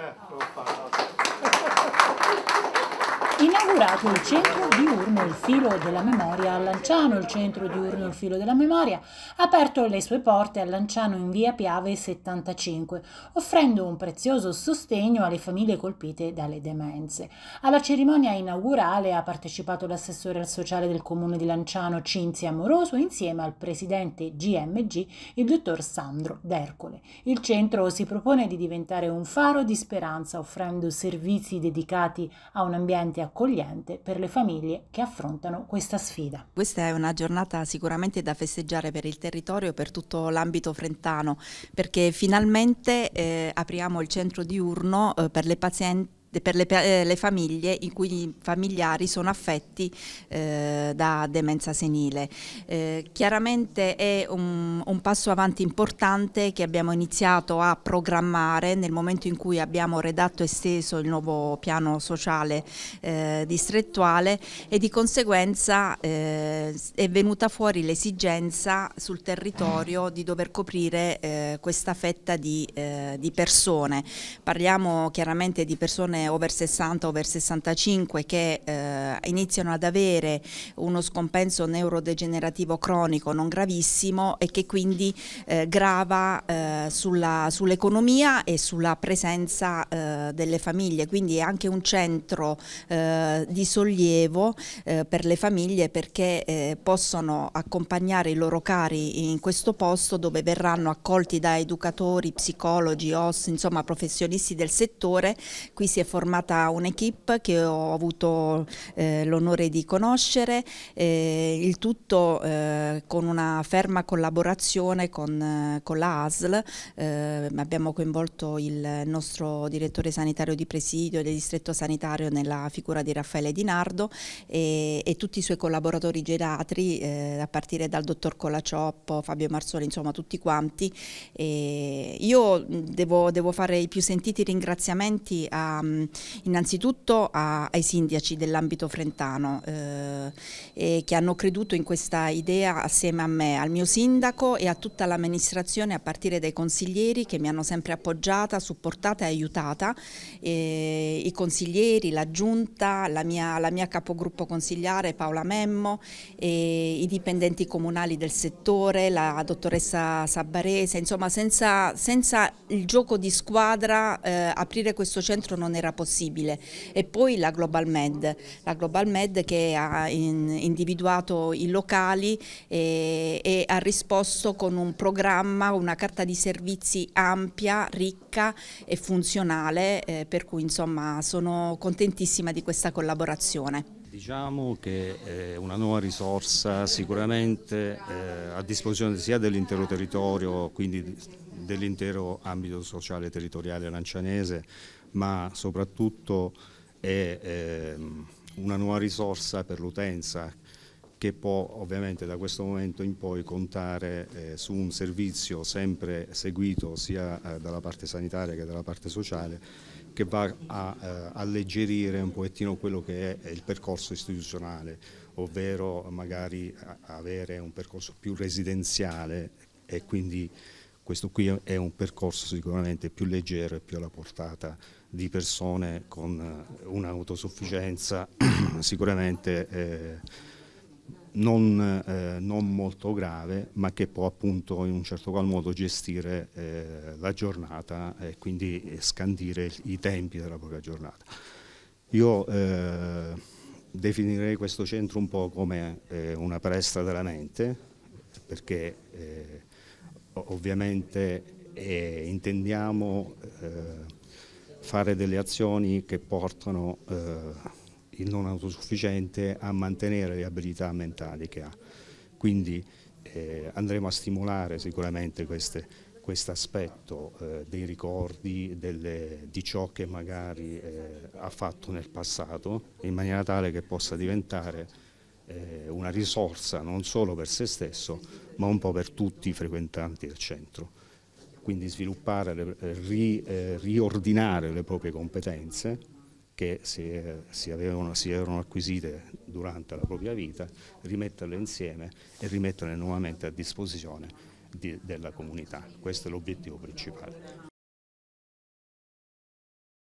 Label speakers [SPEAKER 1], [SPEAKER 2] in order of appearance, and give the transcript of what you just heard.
[SPEAKER 1] 哎，都发到。
[SPEAKER 2] Inaugurato il centro diurno Il Filo della Memoria a Lanciano, il centro diurno Il Filo della Memoria ha aperto le sue porte a Lanciano in via Piave 75, offrendo un prezioso sostegno alle famiglie colpite dalle demenze. Alla cerimonia inaugurale ha partecipato l'assessore al sociale del comune di Lanciano Cinzia Amoroso insieme al presidente GMG, il dottor Sandro D'Ercole. Il centro si propone di diventare un faro di speranza offrendo servizi dedicati a un ambiente a accogliente per le famiglie che affrontano questa sfida. Questa è una giornata sicuramente da festeggiare
[SPEAKER 3] per il territorio, e per tutto l'ambito frentano, perché finalmente eh, apriamo il centro diurno eh, per le pazienti per le, eh, le, famiglie in cui i familiari sono affetti eh, da demenza senile. Eh, chiaramente è un, un, passo avanti importante che abbiamo iniziato a programmare nel momento in cui abbiamo redatto e steso il nuovo piano sociale eh, distrettuale e di conseguenza eh, è venuta fuori l'esigenza sul territorio di dover coprire questa fetta di, di persone. Parliamo chiaramente di persone persone over 60, over 65 che eh, iniziano ad avere uno scompenso neurodegenerativo cronico non gravissimo e che quindi eh, grava eh, sull'economia e sulla presenza eh, delle famiglie, quindi è anche un centro eh, di sollievo per le famiglie perché possono accompagnare i loro cari in questo posto dove verranno accolti da educatori, psicologi, OS, insomma professionisti del settore. Qui si è formata un'equipe che ho avuto eh, l'onore di conoscere, eh, il tutto eh, con una ferma collaborazione con, eh, con la ASL, eh, abbiamo coinvolto il nostro direttore sanitario di presidio del distretto sanitario nella figura di Raffaele Di Nardo e, e tutti i suoi collaboratori geratri, eh, a partire dal dottor Colacioppo, Fabio Marsoli, insomma tutti quanti. E io devo, devo fare i più sentiti ringraziamenti a Ehm, innanzitutto a, ai sindaci dell'ambito frentano eh, che hanno creduto in questa idea assieme a me, al mio sindaco e a tutta l'amministrazione a partire dai consiglieri che mi hanno sempre appoggiata, supportata e aiutata, eh, i consiglieri, la giunta, la mia, la mia capogruppo consigliare Paola Memmo, eh, i dipendenti comunali del settore, la dottoressa Sabarese, insomma senza, senza il gioco di squadra eh, aprire questo centro non era sarà possibile. E poi la Global Med, la Global Med che ha in, individuato i locali e, e ha risposto con un programma, una carta di servizi ampia, ricca e funzionale, eh, per cui insomma sono contentissima di questa collaborazione.
[SPEAKER 1] Diciamo che è eh, una nuova risorsa sicuramente eh, a disposizione sia dell'intero territorio, quindi dell'intero ambito sociale e territoriale lancianese, ma soprattutto è eh, una nuova risorsa per l'utenza che può ovviamente da questo momento in poi contare eh, su un servizio sempre seguito sia eh, dalla parte sanitaria che dalla parte sociale che va a eh, alleggerire un pochettino quello che è il percorso istituzionale, ovvero magari avere un percorso più residenziale e quindi questo qui è un percorso sicuramente più leggero e più alla portata di persone con eh, un'autosufficienza sicuramente eh, non, eh, non, molto grave, ma che può appunto in un certo qual modo gestire eh, la giornata e quindi scandire i tempi della propria giornata. Io eh, definirei questo centro un po' come eh, una palestra della mente, perché Ovviamente eh, intendiamo eh, fare delle azioni che portano eh, il non autosufficiente a mantenere le abilità mentali che ha. Quindi eh, andremo a stimolare sicuramente queste questo aspetto eh, dei ricordi delle, di ciò che magari eh, ha fatto nel passato in maniera tale che possa diventare eh, una risorsa non solo per se stesso ma un po' per tutti i frequentanti del centro. Quindi sviluppare, le, eh, ri, eh, riordinare le proprie competenze che si, eh, si, avevano, si erano acquisite durante la propria vita, rimetterle insieme e rimetterle nuovamente a disposizione di, della comunità. Questo è l'obiettivo principale.